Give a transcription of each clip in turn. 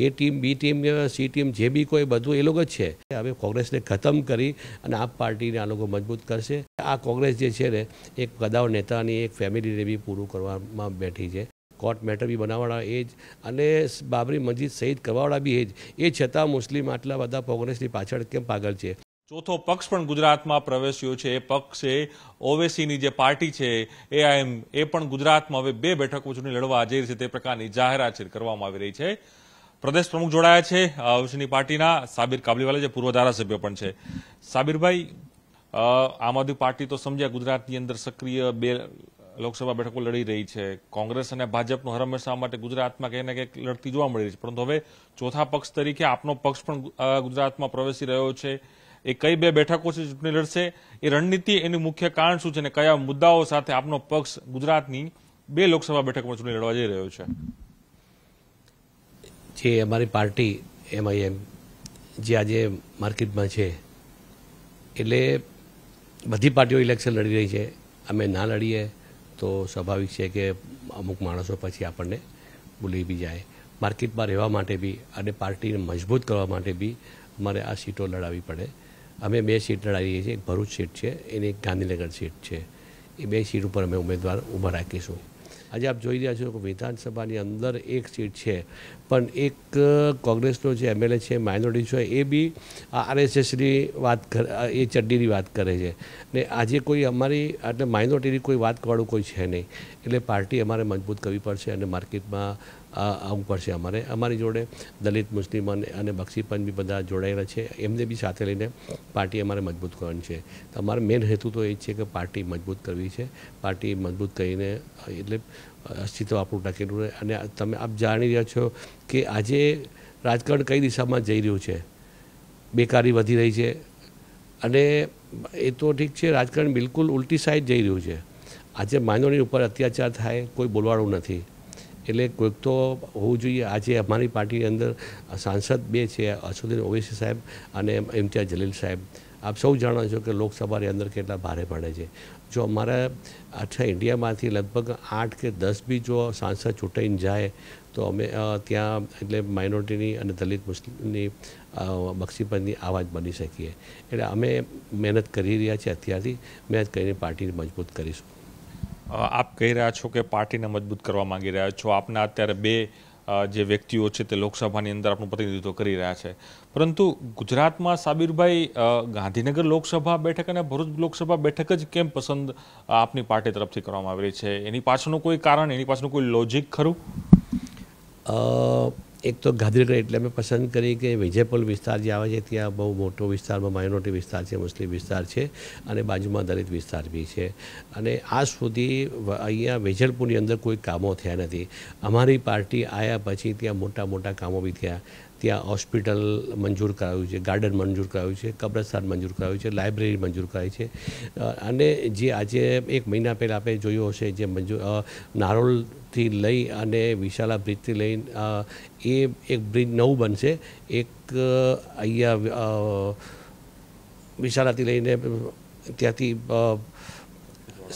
એ team B team C team જે બી કોઈ બધું એ લોકો જ છે હવે કોંગ્રેસને ખતમ કરી અને આ પાર્ટીને આ લોકો મજબૂત કરશે આ કોંગ્રેસ જે છે ને એક કદાવ નેતાની એક ફેમિલીને બી પૂરું કરવામાં બેઠી છે કોર્ટ મેટર બી બનાવવાળા એ જ અને બાબરી મસ્જિદ સહિત કરવાવાળા બી એ જ એ છતાં મુસ્લિમ આટલા બધા કોંગ્રેસની પાછળ કેમ પાગલ છે ચોથો પક્ષ પણ ગુજરાતમાં પ્રવેશ્યો છે એ પક્ષે ઓવેસીની જે પાર્ટી છે એઆઈએમ એ પણ ગુજરાતમાં હવે બે બેઠકો ચૂંટણી લડવા જઈ રહી છે તે પ્રકારની જાહેરાત કરવામાં આવી રહી છે પ્રદેશ પ્રમુખ જોડાયા છે વિશ્વની પાર્ટીના સાબિર કાબલીવાલા જે પૂર્વ ધારાસભ્ય પણ છે સાબિરભાઈ આમ આદમી પાર્ટી તો સમજ્યા ગુજરાતની અંદર સક્રિય બે લોકસભા બેઠકો લડી રહી છે કોંગ્રેસ અને ભાજપનો હરમેશા માટે ગુજરાતમાં કંઈ ને કંઈક લડતી જોવા મળી રહી છે પરંતુ હવે ચોથા પક્ષ તરીકે આપનો પક્ષ પણ ગુજરાતમાં પ્રવેશી રહ્યો છે એ કઈ બે બેઠકો છે ચૂંટણી લડશે એ રણનીતિ એનું મુખ્ય કારણ શું છે અને કયા મુદ્દાઓ સાથે આપનો પક્ષ ગુજરાતની બે લોકસભા બેઠકમાં ચૂંટણી લડવા જઈ રહ્યો છે જે અમારી પાર્ટી એમઆઈએમ જે આજે માર્કેટમાં છે એટલે બધી પાર્ટીઓ ઇલેક્શન લડી રહી છે અમે ના લડીએ તો સ્વાભાવિક છે કે અમુક માણસો પછી આપણને ભૂલી બી જાય માર્કેટમાં રહેવા માટે બી અને પાર્ટીને મજબૂત કરવા માટે બી અમારે આ સીટો લડાવવી પડે અમે બે સીટ લડાવીએ છીએ એક ભરૂચ સીટ છે એની એક ગાંધીનગર સીટ છે એ બે સીટ ઉપર અમે ઉમેદવાર ઊભા રાખીશું આજે આપ જોઈ રહ્યા છો કે વિધાનસભાની અંદર એક સીટ છે પણ એક કોંગ્રેસનો જે એમએલએ છે માઇનોરિટી છે એ બી આરએસએસની વાત એ ચડ્ડીની વાત કરે છે ને આજે કોઈ અમારી એટલે માઇનોરિટીની કોઈ વાતવાળું કોઈ છે નહીં એટલે પાર્ટી અમારે મજબૂત કરવી પડશે અને માર્કેટમાં આવવું પડશે અમારે અમારી જોડે દલિત મુસ્લિમ અને અને બી બધા જોડાયેલા છે એમને બી સાથે લઈને પાર્ટી અમારે મજબૂત કરવાની છે તો અમારો મેઇન હેતુ તો એ છે કે પાર્ટી મજબૂત કરવી છે પાર્ટી મજબૂત કરીને એટલે અસ્તિત્વ આપણું ટકેલું રહે અને તમે આપ જાણી રહ્યા છો કે આજે રાજકારણ કઈ દિશામાં જઈ રહ્યું છે બેકારી વધી રહી છે અને એ તો ઠીક છે રાજકારણ બિલકુલ ઉલટી સાઈડ જઈ રહ્યું છે આજે માનવની ઉપર અત્યાચાર થાય કોઈ બોલવાળું નથી એટલે કોઈક તો હોવું જોઈએ આજે અમારી પાર્ટીની અંદર સાંસદ બે છે અસુદ્દીન ઓવેસી સાહેબ અને ઇમ્તિયાઝ જલીલ સાહેબ આપ સૌ જાણો છો કે લોકસભાની અંદર કેટલા ભારે પડે છે જો અમારા આખા ઇન્ડિયામાંથી લગભગ આઠ કે દસ બી જો સાંસદ ચૂંટાઈને જાય તો અમે ત્યાં એટલે માઇનોરિટીની અને દલિત મુસ્લિમની બક્ષીપંચની આવાજ બની શકીએ એટલે અમે મહેનત કરી રહ્યા છીએ અત્યારથી મહેનત કરીને પાર્ટીને મજબૂત કરીશું આપ કહી રહ્યા છો કે પાર્ટીને મજબૂત કરવા માંગી રહ્યા છો આપના અત્યારે બે જે વ્યક્તિઓ છે તે લોકસભાની અંદર આપણું પ્રતિનિધિત્વ કરી રહ્યા છે પરંતુ ગુજરાતમાં સાબિરભાઈ ગાંધીનગર લોકસભા બેઠક અને ભરૂચ લોકસભા બેઠક જ કેમ પસંદ આપની પાર્ટી તરફથી કરવામાં આવી રહી છે એની પાછળનું કોઈ કારણ એની પાછળનું કોઈ લોજિક ખરું એક તો ગાંધીનગર એટલે અમે પસંદ કરી કે વિજયપુર વિસ્તાર જે આવે છે ત્યાં બહુ મોટો વિસ્તારમાં માઇનોરિટી વિસ્તાર છે મુસ્લિમ વિસ્તાર છે અને બાજુમાં દલિત વિસ્તાર બી છે અને આજ સુધી અહીંયા વેજલપુરની અંદર કોઈ કામો થયા નથી અમારી પાર્ટી આવ્યા પછી ત્યાં મોટા મોટા કામો બી થયા ત્યાં હોસ્પિટલ મંજૂર કરાવ્યું છે ગાર્ડન મંજૂર કરાવ્યું છે કબ્રસ્તાન મંજૂર કરાવ્યું છે લાઇબ્રેરી મંજૂર કરાવી છે અને જે આજે એક મહિના પહેલાં આપણે જોયું હશે જે મંજૂર નારોલથી લઈ અને વિશાલા બ્રિજથી લઈ એ એક બ્રિજ નવું બનશે એક અહીંયા વિશાલાથી લઈને ત્યાંથી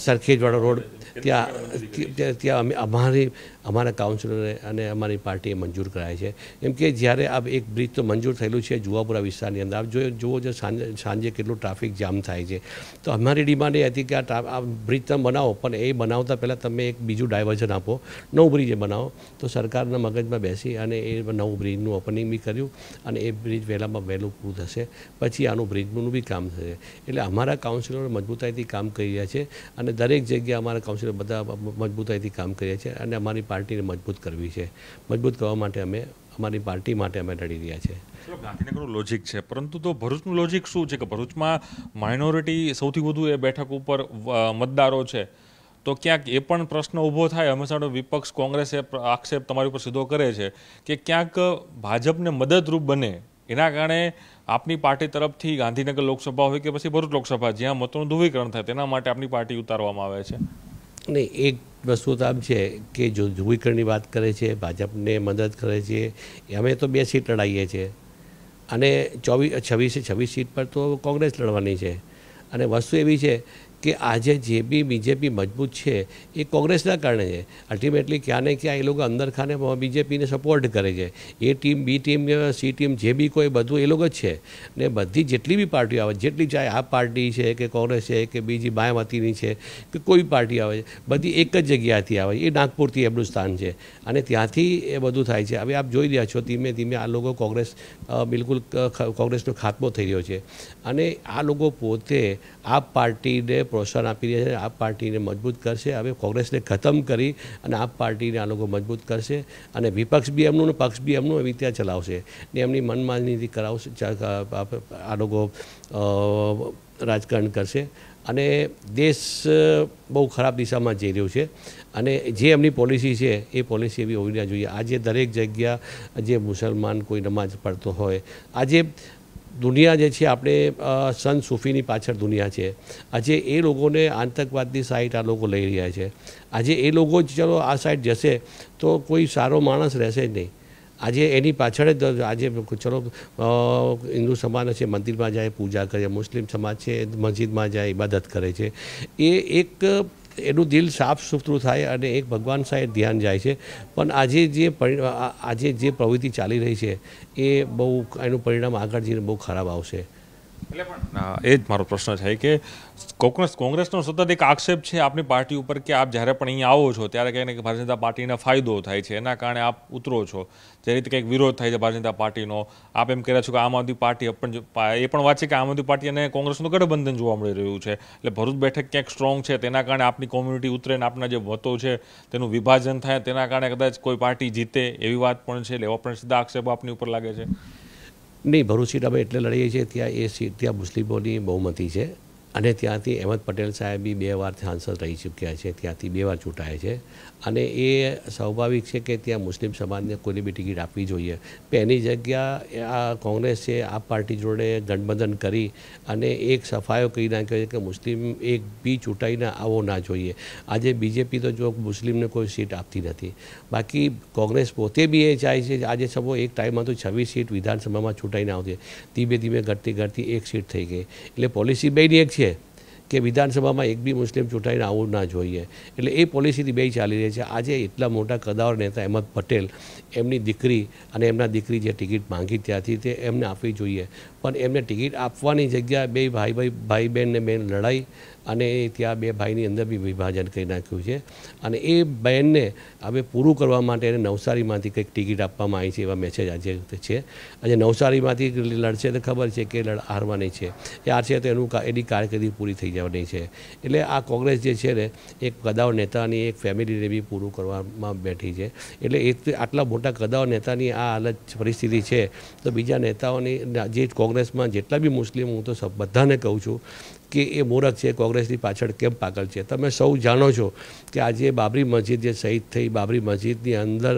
સરખેજવાળો રોડ ત્યાં ત્યાં અમે અમારી અમારા કાઉન્સિલરે અને અમારી પાર્ટીએ મંજૂર કરાય છે એમ કે જ્યારે આ એક બ્રિજ તો મંજૂર થયેલું છે જુવાપુરા વિસ્તારની અંદર આપ જો જુઓ જો સાંજે સાંજે કેટલું ટ્રાફિક જામ થાય છે તો અમારી ડિમાન્ડ એ હતી કે આ બ્રિજ તમે બનાવો પણ એ બનાવતા પહેલાં તમે એક બીજું ડાયવર્ઝન આપો નવું બ્રિજ બનાવો તો સરકારના મગજમાં બેસી અને એ નવું બ્રિજનું ઓપનિંગ બી કર્યું અને એ બ્રિજ વહેલામાં વહેલું પૂરું થશે પછી આનું બ્રિજનું બી કામ થશે એટલે અમારા કાઉન્સિલરો મજબૂતાઈથી કામ કરી રહ્યા છે અને દરેક જગ્યાએ અમારા કાઉન્સિલ છે બધા મજબૂતાઈથી કામ કરીએ છીએ અને અમારી પાર્ટીને મજબૂત કરવી છે મજબૂત કરવા માટે અમે અમારી પાર્ટી માટે અમે લડી રહ્યા છીએ ગાંધીનગરનું લોજિક છે પરંતુ તો ભરૂચનું લોજિક શું છે કે ભરૂચમાં માઇનોરિટી સૌથી વધુ એ બેઠક ઉપર મતદારો છે તો ક્યાંક એ પણ પ્રશ્ન ઊભો થાય હંમેશા વિપક્ષ કોંગ્રેસે આક્ષેપ તમારી ઉપર સીધો કરે છે કે ક્યાંક ભાજપને મદદરૂપ બને એના કારણે આપની પાર્ટી તરફથી ગાંધીનગર લોકસભા હોય કે પછી ભરૂચ લોકસભા જ્યાં મતોનું ધ્રુવીકરણ થાય તેના માટે આપની પાર્ટી ઉતારવામાં આવે છે અને એક વસ્તુ તો આમ છે કે જો ધ્રુવીકરણની વાત કરે છે ભાજપને મદદ કરે છે અમે તો બે સીટ લડાઈએ છીએ અને ચોવીસ છવ્વીસે છવ્વીસ સીટ પર તો કોંગ્રેસ લડવાની છે અને વસ્તુ એવી છે કે આજે જે બી બીજેપી મજબૂત છે એ કોંગ્રેસના કારણે છે અલ્ટિમેટલી ક્યાં ને ક્યાં એ લોકો અંદર ખાને બીજેપીને સપોર્ટ કરે છે A team B team C team જે બી કોઈ બધું એ લોકો જ છે ને બધી જેટલી બી પાર્ટીઓ આવે જેટલી ચાહે આ પાર્ટી છે કે કોંગ્રેસ છે કે બીજી માયાવતીની છે કે કોઈ પાર્ટી આવે છે બધી એક જ જગ્યાથી આવે એ નાગપુરથી એમનું સ્થાન છે અને ત્યાંથી એ બધું થાય છે હવે આપ જોઈ રહ્યા છો ધીમે ધીમે આ લોકો કોંગ્રેસ બિલકુલ કોંગ્રેસનો ખાત્મો થઈ રહ્યો છે અને આ લોકો પોતે આ પાર્ટીને પ્રોત્સાહન આપી રહ્યા છે આપ પાર્ટીને મજબૂત કરશે હવે કોંગ્રેસને ખતમ કરી અને આપ પાર્ટીને આ લોકો મજબૂત કરશે અને વિપક્ષ બી એમનું ને પક્ષ બી એમનું એવી ત્યાં ચલાવશે ને એમની મનમાનીથી કરાવશે આ લોકો રાજકારણ કરશે અને દેશ બહુ ખરાબ દિશામાં જઈ રહ્યો છે અને જે એમની પોલિસી છે એ પોલિસી એવી હોવી ના જોઈએ આજે દરેક જગ્યા જે મુસલમાન કોઈ નમાજ પડતો હોય આજે દુનિયા જે છે આપણે સન સૂફીની પાછળ દુનિયા છે આજે એ લોકોને આતંકવાદની સાઇટ આ લોકો લઈ રહ્યા છે આજે એ લોકો જ ચલો આ સાઈડ જશે તો કોઈ સારો માણસ રહેશે જ નહીં આજે એની પાછળ જ આજે ચલો હિન્દુ સમાજ છે મંદિરમાં જાય પૂજા કરે મુસ્લિમ સમાજ છે મસ્જિદમાં જાય ઇબાદત કરે છે એ એક એનું દિલ સાફ સુથરું થાય અને એક ભગવાન સાહેબ ધ્યાન જાય છે પણ આજે જે આજે જે પ્રવૃત્તિ ચાલી રહી છે એ બહુ એનું પરિણામ આગળ જઈને બહુ ખરાબ આવશે એ જ મારો પ્રશ્ન છે કે કોંગ્રેસ કોંગ્રેસનો સતત એક આક્ષેપ છે આપની પાર્ટી ઉપર કે આપ જ્યારે પણ અહીંયા આવો છો ત્યારે કંઈને કે ભારતીય જનતા પાર્ટીને ફાયદો થાય છે એના કારણે આપ ઉતરો છો જે રીતે કંઈક વિરોધ થાય છે ભારતીય જનતા પાર્ટીનો આપ એમ કહે છો કે આમ આદમી પાર્ટી પણ એ પણ વાત છે કે આમ આદમી પાર્ટી અને કોંગ્રેસનું ગઠબંધન જોવા મળી રહ્યું છે એટલે ભરૂચ બેઠક ક્યાંક સ્ટ્રોંગ છે તેના કારણે આપની કોમ્યુનિટી ઉતરે અને આપના જે મતો છે તેનું વિભાજન થાય તેના કારણે કદાચ કોઈ પાર્ટી જીતે એવી વાત પણ છે એટલે એવા પણ સીધા આક્ષેપ આપની ઉપર લાગે છે નહીં ભરૂચ સીટ અમે એટલે લડીએ છીએ ત્યાં એ સીટ ત્યાં મુસ્લિમોની બહુમતી છે અને ત્યાંથી અહેમદ પટેલ સાહેબ બી બે વાર સાંસદ રહી ચૂક્યા છે ત્યાંથી બે વાર ચૂંટાયા છે અને એ સ્વાભાવિક છે કે ત્યાં મુસ્લિમ સમાજને કોઈને બી ટિકિટ આપવી જોઈએ પણ એની જગ્યા આ કોંગ્રેસ છે આ પાર્ટી જોડે ગઠબંધન કરી અને એક સફાયો કરી નાખ્યો છે કે મુસ્લિમ એક બી ચૂંટાઈને આવો ના જોઈએ આજે બીજેપી તો જો મુસ્લિમને કોઈ સીટ આપતી નથી બાકી કોંગ્રેસ પોતે બી એ ચાહે છે આજે સમો એક ટાઈમમાં તો છવ્વીસ સીટ વિધાનસભામાં ચૂંટાઈને આવતી ધીમે ધીમે ઘટતી ઘટતી એક સીટ થઈ ગઈ એટલે પોલિસી બેની એક છે છે કે વિધાનસભામાં એક બી મુસ્લિમ ચૂંટાઈને આવવું ના જોઈએ એટલે એ પોલિસીથી બે ચાલી રહી છે આજે એટલા મોટા કદાવર નેતા અહેમદ પટેલ એમની દીકરી અને એમના દીકરી જે ટિકિટ માંગી ત્યાંથી તે એમને આપવી જોઈએ પણ એમને ટિકિટ આપવાની જગ્યા બે ભાઈ ભાઈ ભાઈ બહેનને બેન લડાઈ અને ત્યાં બે ભાઈની અંદર બી વિભાજન કરી નાખ્યું છે અને એ બહેનને હવે પૂરું કરવા માટે એને નવસારીમાંથી કંઈક ટિકિટ આપવામાં આવી છે એવા મેસેજ આજે છે આજે નવસારીમાંથી લડશે તો ખબર છે કે લડ હારવાની છે એ હારશે તો એનું એની કારકિર્દી પૂરી થઈ જવાની છે એટલે આ કોંગ્રેસ જે છે ને એક કદાવ નેતાની એક ફેમિલીને બી પૂરું કરવામાં બેઠી છે એટલે એ આટલા મોટા કદાવ નેતાની આ હાલત પરિસ્થિતિ છે તો બીજા નેતાઓની જે કોંગ્રેસમાં જેટલા બી મુસ્લિમ હું તો બધાને કહું છું કે એ મૂરખ છે કોંગ્રેસની પાછળ કેમ પાગલ છે તમે સૌ જાણો છો કે આજે બાબરી મસ્જિદ જે શહીદ થઈ બાબરી મસ્જિદની અંદર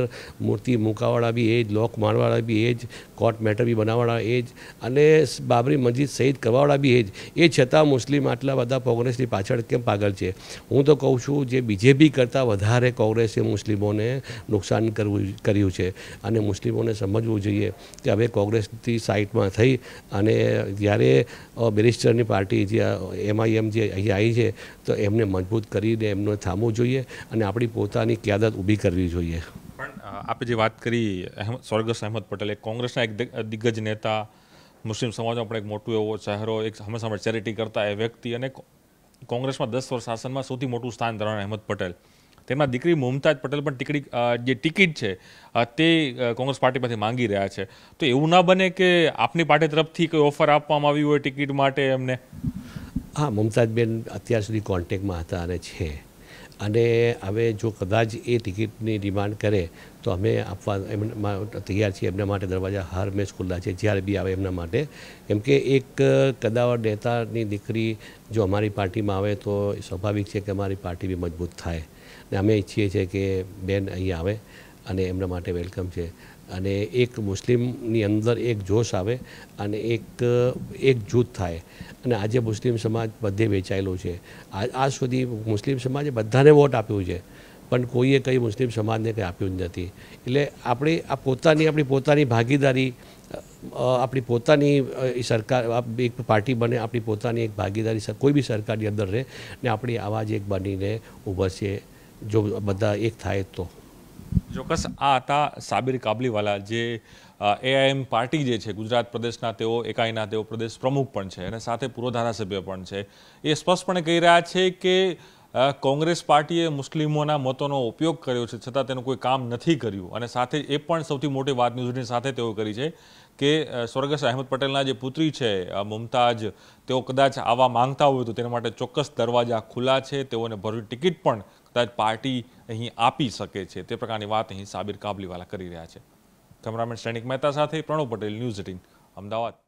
મૂર્તિ મૂકાવાળા બી એ જ લોક મારવાળા બી એ જ કોર્ટ મેટર બી બનાવવાળા એ જ અને બાબરી મસ્જિદ શહીદ કરવાવાળા બી એ જ એ છતાં મુસ્લિમ આટલા બધા કોંગ્રેસની પાછળ કેમ પાગલ છે હું તો કહું છું જે બીજેપી કરતાં વધારે કોંગ્રેસે મુસ્લિમોને નુકસાન કરવું કર્યું છે અને મુસ્લિમોને સમજવું જોઈએ કે હવે કોંગ્રેસની સાઇડમાં થઈ અને જ્યારે બેરિસ્ટરની પાર્ટી જ્યાં એમઆઈએમ જે અહીં આવી છે તો એમને મજબૂત કરીને એમને થામવું જોઈએ અને આપણી પોતાની ક્યાદત ઊભી કરવી જોઈએ પણ આપણે જે વાત કરી અહેમદ સ્વર્ગસ્થ અહેમદ પટેલ એક કોંગ્રેસના એક દિગ્ગજ નેતા મુસ્લિમ સમાજમાં પણ એક મોટું એવો ચહેરો એક હંમેશા ચેરિટી કરતા એ વ્યક્તિ અને કોંગ્રેસમાં દસ વર્ષ શાસનમાં સૌથી મોટું સ્થાન ધરાવનાર અહેમદ પટેલ તેમના દીકરી મુમતાજ પટેલ પણ ટીકડી જે ટિકિટ છે તે કોંગ્રેસ પાર્ટીમાંથી માંગી રહ્યા છે તો એવું ના બને કે આપની પાર્ટી તરફથી કોઈ ઓફર આપવામાં આવ્યું હોય ટિકિટ માટે એમને હા મમતાજબેન અત્યાર સુધી કોન્ટેક્ટમાં હતા અને છે અને હવે જો કદાચ એ ટિકિટની ડિમાન્ડ કરે તો અમે આપવા એમના તૈયાર છીએ એમના માટે દરવાજા હર મેચ ખુલ્લા છે જ્યારે બી આવે એમના માટે કેમ કે એક કદાવર નેતાની દીકરી જો અમારી પાર્ટીમાં આવે તો સ્વાભાવિક છે કે અમારી પાર્ટી બી મજબૂત થાય અને અમે ઈચ્છીએ છીએ કે બેન અહીં આવે અને એમના માટે વેલકમ છે અને એક મુસ્લિમની અંદર એક જોશ આવે અને એક એક જૂથ થાય અને આજે મુસ્લિમ સમાજ બધે વેચાયેલો છે આજ સુધી મુસ્લિમ સમાજે બધાને વોટ આપ્યું છે પણ કોઈએ કંઈ મુસ્લિમ સમાજને કંઈ આપ્યું જ નથી એટલે આપણે આ પોતાની આપણી પોતાની ભાગીદારી આપણી પોતાની સરકાર એક પાર્ટી બને આપણી પોતાની એક ભાગીદારી કોઈ બી સરકારની અંદર રહે ને આપણી આવાજ એક બનીને ઉભરશે જો બધા એક થાય તો ચોક્કસ આ હતા સાબિર કાબલીવાલા જે એઆઈએમ પાર્ટી જે છે ગુજરાત પ્રદેશના તેઓ એકાઈના તેઓ પ્રદેશ પ્રમુખ પણ છે અને સાથે પૂર્વ ધારાસભ્ય પણ છે એ સ્પષ્ટપણે કહી રહ્યા છે કે કોંગ્રેસ પાર્ટીએ મુસ્લિમોના મતોનો ઉપયોગ કર્યો છે છતાં તેનું કોઈ કામ નથી કર્યું અને સાથે એ પણ સૌથી મોટી વાત ન્યૂઝની સાથે તેઓ કરી છે કે સ્વર્ગસ્થ અહેમદ પટેલના જે પુત્રી છે મુમતાજ તેઓ કદાચ આવવા માંગતા હોય તો તેના માટે ચોક્કસ દરવાજા ખુલ્લા છે તેઓને ભરી ટિકિટ પણ કદાચ પાર્ટી અહીં આપી શકે છે તે પ્રકારની વાત અહીં સાબિર કાબલીવાલા કરી રહ્યા છે કેમેરામેન શ્રેણિક મહેતા સાથે પ્રણવ પટેલ ન્યૂઝ એટીન અમદાવાદ